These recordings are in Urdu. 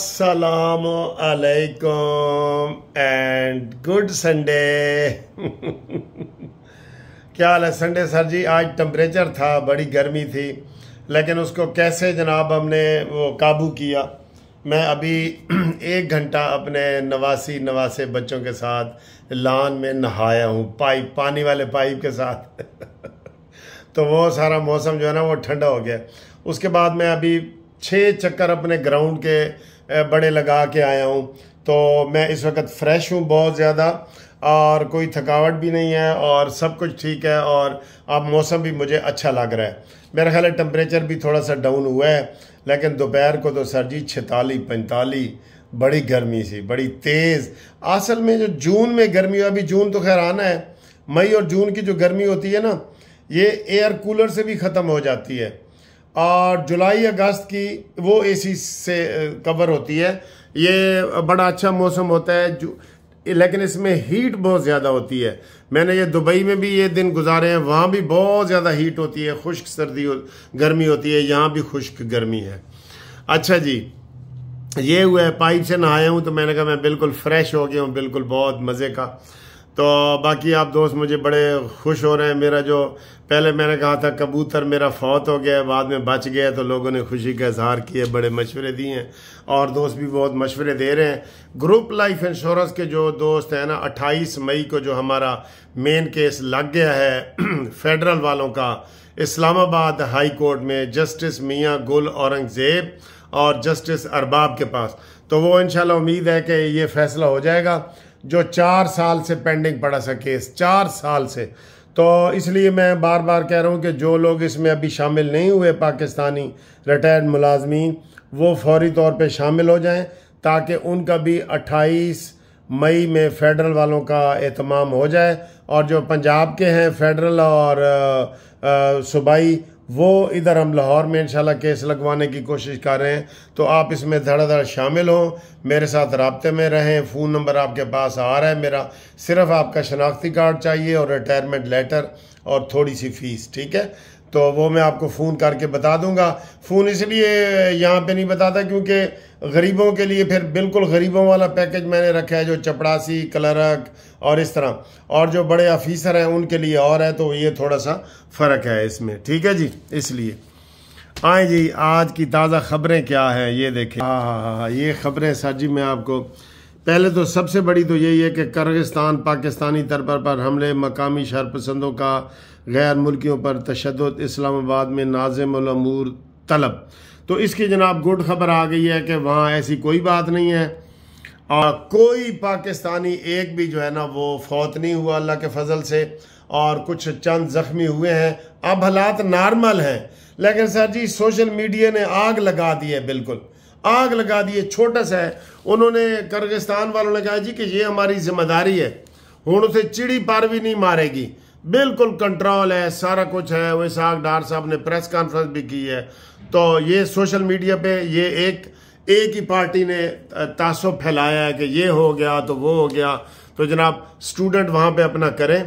السلام علیکم اینڈ گڈ سنڈے کیا حال ہے سنڈے سر جی آج ٹمپریچر تھا بڑی گرمی تھی لیکن اس کو کیسے جناب ہم نے وہ قابو کیا میں ابھی ایک گھنٹہ اپنے نواسی نواسے بچوں کے ساتھ لان میں نہایا ہوں پائپ پانی والے پائپ کے ساتھ تو وہ سارا موسم جو ہے نا وہ ٹھنڈا ہو گیا اس کے بعد میں ابھی چھ چکر اپنے گراؤنڈ کے بڑے لگا کے آیا ہوں تو میں اس وقت فریش ہوں بہت زیادہ اور کوئی تھکاوٹ بھی نہیں ہے اور سب کچھ ٹھیک ہے اور اب موسم بھی مجھے اچھا لگ رہا ہے میرا خیال ہے ٹمپریچر بھی تھوڑا سا ڈاؤن ہوا ہے لیکن دوپہر کو تو سر جی چھتالی پنتالی بڑی گرمی سی بڑی تیز اصل میں جو جون میں گرمی ہو ابھی جون تو خیر آنا ہے مئی اور جون کی جو گرمی ہوتی ہے نا یہ ایئر کولر سے بھی ختم ہو جاتی ہے اور جولائی اگست کی وہ اے سی سے کور ہوتی ہے یہ بڑا اچھا موسم ہوتا ہے جو لیکن اس میں ہیٹ بہت زیادہ ہوتی ہے میں نے یہ دبئی میں بھی یہ دن گزارے ہیں وہاں بھی بہت زیادہ ہیٹ ہوتی ہے خشک سردی گرمی ہوتی ہے یہاں بھی خشک گرمی ہے اچھا جی یہ ہوا ہے پائپ سے نہایا ہوں تو میں نے کہا میں بالکل فریش ہو گیا ہوں بالکل بہت مزے کا تو باقی آپ دوست مجھے بڑے خوش ہو رہے ہیں میرا جو پہلے میں نے کہا تھا کبوتر میرا فوت ہو گیا بعد میں بچ گیا تو لوگوں نے خوشی کا اظہار کیے بڑے مشورے دیے ہیں اور دوست بھی بہت مشورے دے رہے ہیں گروپ لائف انشورنس کے جو دوست ہیں نا اٹھائیس مئی کو جو ہمارا مین کیس لگ گیا ہے فیڈرل والوں کا اسلام آباد ہائی کورٹ میں جسٹس میاں گل اورنگزیب اور جسٹس ارباب کے پاس تو وہ انشاءاللہ امید ہے کہ یہ فیصلہ ہو جائے گا جو چار سال سے پینڈنگ پڑا سا کیس چار سال سے تو اس لیے میں بار بار کہہ رہا ہوں کہ جو لوگ اس میں ابھی شامل نہیں ہوئے پاکستانی ریٹائرڈ ملازمین وہ فوری طور پہ شامل ہو جائیں تاکہ ان کا بھی اٹھائیس مئی میں فیڈرل والوں کا اہتمام ہو جائے اور جو پنجاب کے ہیں فیڈرل اور صوبائی وہ ادھر ہم لاہور میں انشاءاللہ کیس لگوانے کی کوشش کر رہے ہیں تو آپ اس میں دھڑا دھڑ شامل ہوں میرے ساتھ رابطے میں رہیں فون نمبر آپ کے پاس آ رہا ہے میرا صرف آپ کا شناختی کارڈ چاہیے اور ریٹائرمنٹ لیٹر اور تھوڑی سی فیس ٹھیک ہے تو وہ میں آپ کو فون کر کے بتا دوں گا فون اس لیے یہاں پہ نہیں بتاتا کیونکہ غریبوں کے لیے پھر بالکل غریبوں والا پیکج میں نے رکھا ہے جو چپڑاسی کلرک اور اس طرح اور جو بڑے آفیسر ہیں ان کے لیے اور ہے تو یہ تھوڑا سا فرق ہے اس میں ٹھیک ہے جی اس لیے آئیں جی آج کی تازہ خبریں کیا ہیں یہ دیکھیں ہاں ہاں ہاں, ہاں، یہ خبریں سر جی میں آپ کو پہلے تو سب سے بڑی تو یہی ہے کہ کرگستان پاکستانی طرف پر حملے مقامی شہر پسندوں کا غیر ملکیوں پر تشدد اسلام آباد میں ناظم الامور طلب تو اس کی جناب گڈ خبر آ گئی ہے کہ وہاں ایسی کوئی بات نہیں ہے اور کوئی پاکستانی ایک بھی جو ہے نا وہ فوت نہیں ہوا اللہ کے فضل سے اور کچھ چند زخمی ہوئے ہیں اب حالات نارمل ہیں لیکن سر جی سوشل میڈیا نے آگ لگا دی ہے بالکل آگ لگا دی ہے چھوٹا سا ہے انہوں نے کرگستان والوں نے کہا جی کہ یہ ہماری ذمہ داری ہے ہوں اسے چڑی پاروی نہیں مارے گی بالکل کنٹرول ہے سارا کچھ ہے ویسا ڈار صاحب نے پریس کانفرنس بھی کی ہے تو یہ سوشل میڈیا پہ یہ ایک ایک ہی پارٹی نے تعصب پھیلایا ہے کہ یہ ہو گیا تو وہ ہو گیا تو جناب اسٹوڈنٹ وہاں پہ اپنا کریں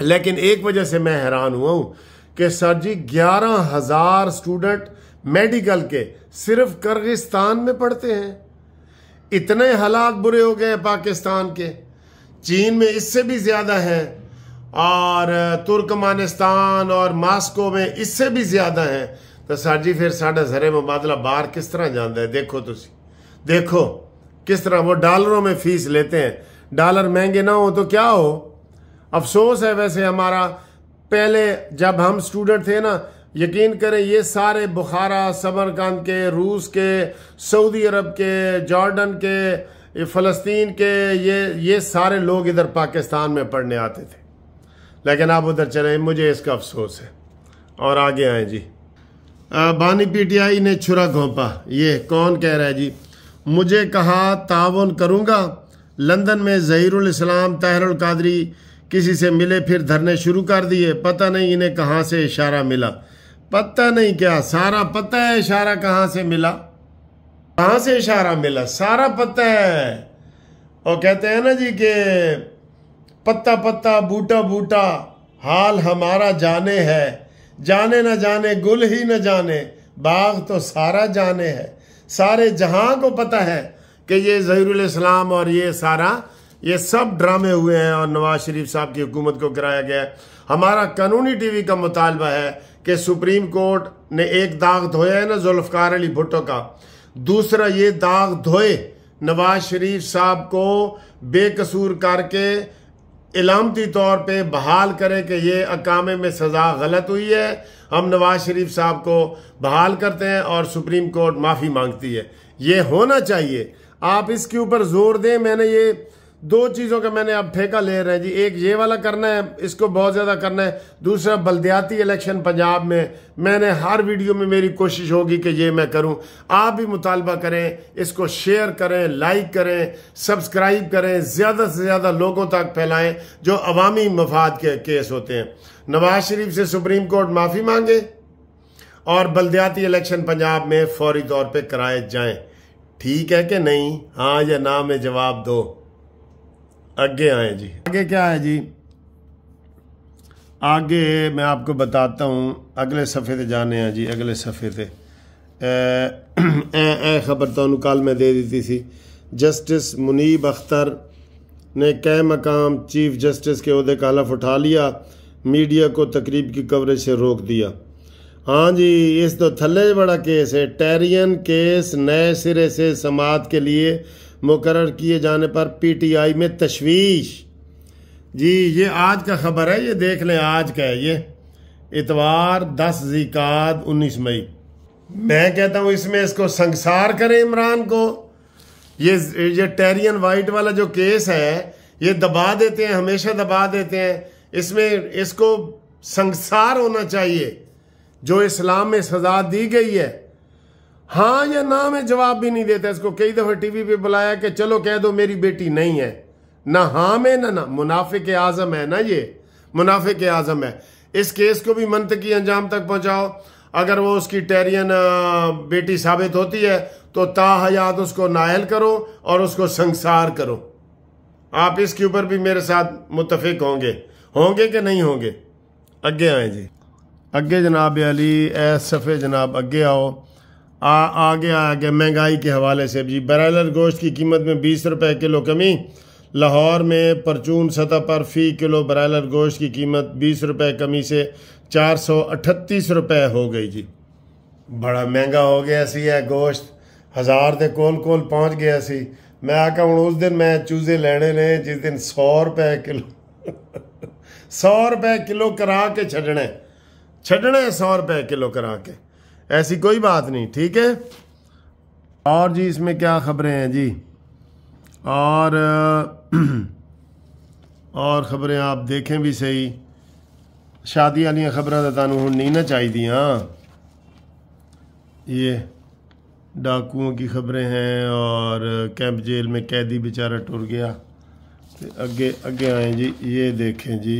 لیکن ایک وجہ سے میں حیران ہوا ہوں کہ سر جی گیارہ ہزار اسٹوڈنٹ میڈیکل کے صرف کرغستان میں پڑھتے ہیں اتنے حالات برے ہو گئے پاکستان کے چین میں اس سے بھی زیادہ ہیں اور ترکمانستان اور ماسکو میں اس سے بھی زیادہ ہیں تو سر جی پھر ساڈا زر مبادلہ باہر کس طرح جانا ہے دیکھو تص دیکھو کس طرح وہ ڈالروں میں فیس لیتے ہیں ڈالر مہنگے نہ ہو تو کیا ہو افسوس ہے ویسے ہمارا پہلے جب ہم اسٹوڈنٹ تھے نا یقین کریں یہ سارے بخارا صبر کان کے روس کے سعودی عرب کے جارڈن کے فلسطین کے یہ یہ سارے لوگ ادھر پاکستان میں پڑھنے آتے تھے لیکن آپ ادھر چلیں مجھے اس کا افسوس ہے اور آگے آئیں جی بانی پی ٹی آئی نے چھرا گھونپا یہ کون کہہ رہا ہے جی مجھے کہا تعاون کروں گا لندن میں ظہیر الاسلام القادری کسی سے ملے پھر دھرنے شروع کر دیے پتہ نہیں انہیں کہاں سے اشارہ ملا پتہ نہیں کیا سارا پتہ ہے اشارہ کہاں سے ملا کہاں سے اشارہ ملا سارا پتہ ہے اور کہتے ہیں نا جی کہ پتا پتا بوٹا بوٹا حال ہمارا جانے ہے جانے نہ جانے گل ہی نہ جانے باغ تو سارا جانے ہے سارے جہاں کو پتہ ہے کہ یہ ظہیر السلام اور یہ سارا یہ سب ڈرامے ہوئے ہیں اور نواز شریف صاحب کی حکومت کو کرایا گیا ہے ہمارا قانونی ٹی وی کا مطالبہ ہے کہ سپریم کورٹ نے ایک داغ دھویا ہے نا ذوالفقار علی بھٹو کا دوسرا یہ داغ دھوئے نواز شریف صاحب کو بے قصور کر کے علامتی طور پہ بحال کرے کہ یہ اقامے میں سزا غلط ہوئی ہے ہم نواز شریف صاحب کو بحال کرتے ہیں اور سپریم کورٹ معافی مانگتی ہے یہ ہونا چاہیے آپ اس کے اوپر زور دیں میں نے یہ دو چیزوں کا میں نے اب پھینکا لے رہے ہیں جی ایک یہ والا کرنا ہے اس کو بہت زیادہ کرنا ہے دوسرا بلدیاتی الیکشن پنجاب میں میں نے ہر ویڈیو میں میری کوشش ہوگی کہ یہ میں کروں آپ بھی مطالبہ کریں اس کو شیئر کریں لائک کریں سبسکرائب کریں زیادہ سے زیادہ لوگوں تک پھیلائیں جو عوامی مفاد کے کیس ہوتے ہیں نواز شریف سے سپریم کورٹ معافی مانگے اور بلدیاتی الیکشن پنجاب میں فوری طور پہ کرائے جائیں ٹھیک ہے کہ نہیں ہاں یا نام میں جواب دو آگے آئے جی آگے کیا ہے جی آگے میں آپ کو بتاتا ہوں اگلے صفحے تھے جانے ہیں جی اگلے صفحے تھے اے اے خبر تو کال میں دے دیتی تھی جسٹس منیب اختر نے کہہ مقام چیف جسٹس کے عہدے کا حلف اٹھا لیا میڈیا کو تقریب کی کوریج سے روک دیا ہاں جی اس تو تھلے بڑا کیس ہے ٹیرین کیس نئے سرے سے سماعت کے لیے مقرر کیے جانے پر پی ٹی آئی میں تشویش جی یہ آج کا خبر ہے یہ دیکھ لیں آج کا ہے یہ اتوار دس انیس مئی میں کہتا ہوں اس میں اس کو سنگسار کریں عمران کو یہ یہ ٹیرین وائٹ والا جو کیس ہے یہ دبا دیتے ہیں ہمیشہ دبا دیتے ہیں اس میں اس کو سنگسار ہونا چاہیے جو اسلام میں سزا دی گئی ہے ہاں یہ نام ہے جواب بھی نہیں دیتا اس کو کئی دفعہ ٹی وی پہ بلایا کہ چلو کہہ دو میری بیٹی نہیں ہے نہ ہاں میں نہ نہ منافق اعظم ہے نا یہ منافق اعظم ہے اس کیس کو بھی منطقی انجام تک پہنچاؤ اگر وہ اس کی ٹیرین بیٹی ثابت ہوتی ہے تو تا حیات اس کو نائل کرو اور اس کو سنسار کرو آپ اس کے اوپر بھی میرے ساتھ متفق ہوں گے ہوں گے کہ نہیں ہوں گے اگے آئیں جی اگے جناب علی اے صفے جناب اگے آؤ آگے آگے مہنگائی کے حوالے سے جی برائلر گوشت کی قیمت میں بیس روپے کلو کمی لاہور میں پرچون سطح پر فی کلو برائلر گوشت کی قیمت بیس روپے کمی سے چار سو اٹھتیس روپے ہو گئی جی بڑا مہنگا ہو گیا سی ہے گوشت ہزار دے کول کول پہنچ گیا سی میں ہوں اس دن میں چوزے لینے لے جس دن سو روپے کلو سو روپے کلو کرا کے چھڈنے چھڈنے سو روپے کلو کرا کے ایسی کوئی بات نہیں ٹھیک ہے اور جی اس میں کیا خبریں ہیں جی اور اور خبریں آپ دیکھیں بھی صحیح شادی والی خبریں تو ہوں نہیں نہ نا ہاں یہ ڈاکوؤں کی خبریں ہیں اور کیمپ جیل میں قیدی بیچارہ ٹر گیا اگے اگے آئیں جی یہ دیکھیں جی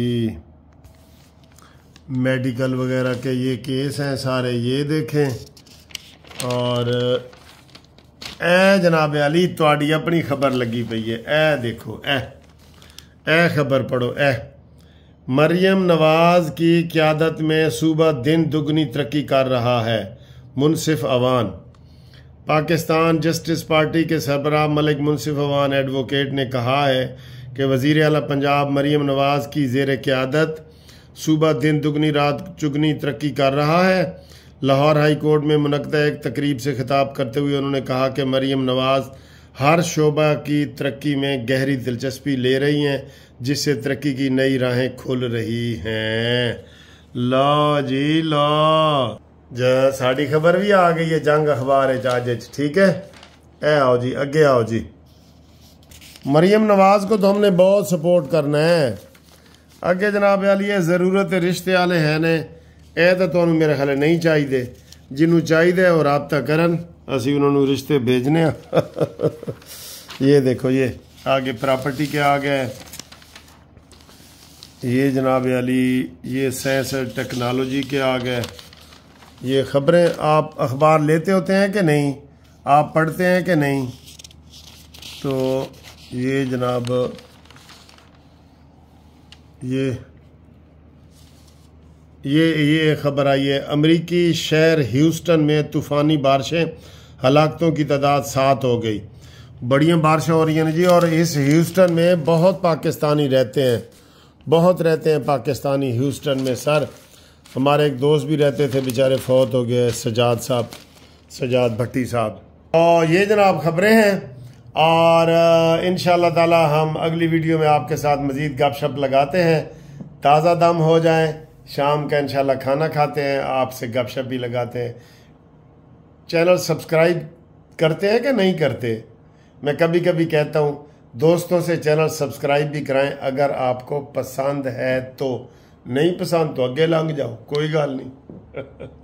میڈیکل وغیرہ کے یہ کیس ہیں سارے یہ دیکھیں اور اے جناب علی اپنی خبر لگی پئی ہے اے دیکھو اے اے خبر پڑھو اے مریم نواز کی قیادت میں صوبہ دن دگنی ترقی کر رہا ہے منصف اوان پاکستان جسٹس پارٹی کے سربراہ ملک منصف اوان ایڈوکیٹ نے کہا ہے کہ وزیر اعلیٰ پنجاب مریم نواز کی زیر قیادت صوبہ دن دگنی رات چگنی ترقی کر رہا ہے لاہور ہائی کورٹ میں منقطع ایک تقریب سے خطاب کرتے ہوئے انہوں نے کہا کہ مریم نواز ہر شعبہ کی ترقی میں گہری دلچسپی لے رہی ہیں جس سے ترقی کی نئی راہیں کھل رہی ہیں لا جی لا ساڑی خبر بھی آ گئی ہے جنگ اخبار چاج ٹھیک ہے اے آؤ جی اگے آؤ جی مریم نواز کو تو ہم نے بہت سپورٹ کرنا ہے اگے جناب علی یہ ضرورت رشتے والے ہیں نے اے تے تعلیم میرے خیال نہیں چاہی دے چاہیے چاہی دے اور رابطہ کرن اِسی انہوں رشتے بھیجنے ہیں یہ دیکھو یہ آگے پراپرٹی کے آ گئے یہ جناب علی یہ سائنس ٹیکنالوجی کے آ گئے یہ خبریں آپ اخبار لیتے ہوتے ہیں کہ نہیں آپ پڑھتے ہیں کہ نہیں تو یہ جناب یہ یہ یہ خبر آئی ہے امریکی شہر ہیوسٹن میں طوفانی بارشیں ہلاکتوں کی تعداد سات ہو گئی بڑیاں بارشیں ہو رہی ہیں جی اور اس ہیوسٹن میں بہت پاکستانی رہتے ہیں بہت رہتے ہیں پاکستانی ہیوسٹن میں سر ہمارے ایک دوست بھی رہتے تھے بیچارے فوت ہو گئے سجاد صاحب سجاد بھٹی صاحب اور یہ جناب خبریں ہیں اور ان شاء اللہ تعالی ہم اگلی ویڈیو میں آپ کے ساتھ مزید گپ شپ لگاتے ہیں تازہ دم ہو جائیں شام کا انشاءاللہ کھانا کھاتے ہیں آپ سے گپ شپ بھی لگاتے ہیں چینل سبسکرائب کرتے ہیں کہ نہیں کرتے میں کبھی کبھی کہتا ہوں دوستوں سے چینل سبسکرائب بھی کرائیں اگر آپ کو پسند ہے تو نہیں پسند تو اگے لانگ جاؤ کوئی گال نہیں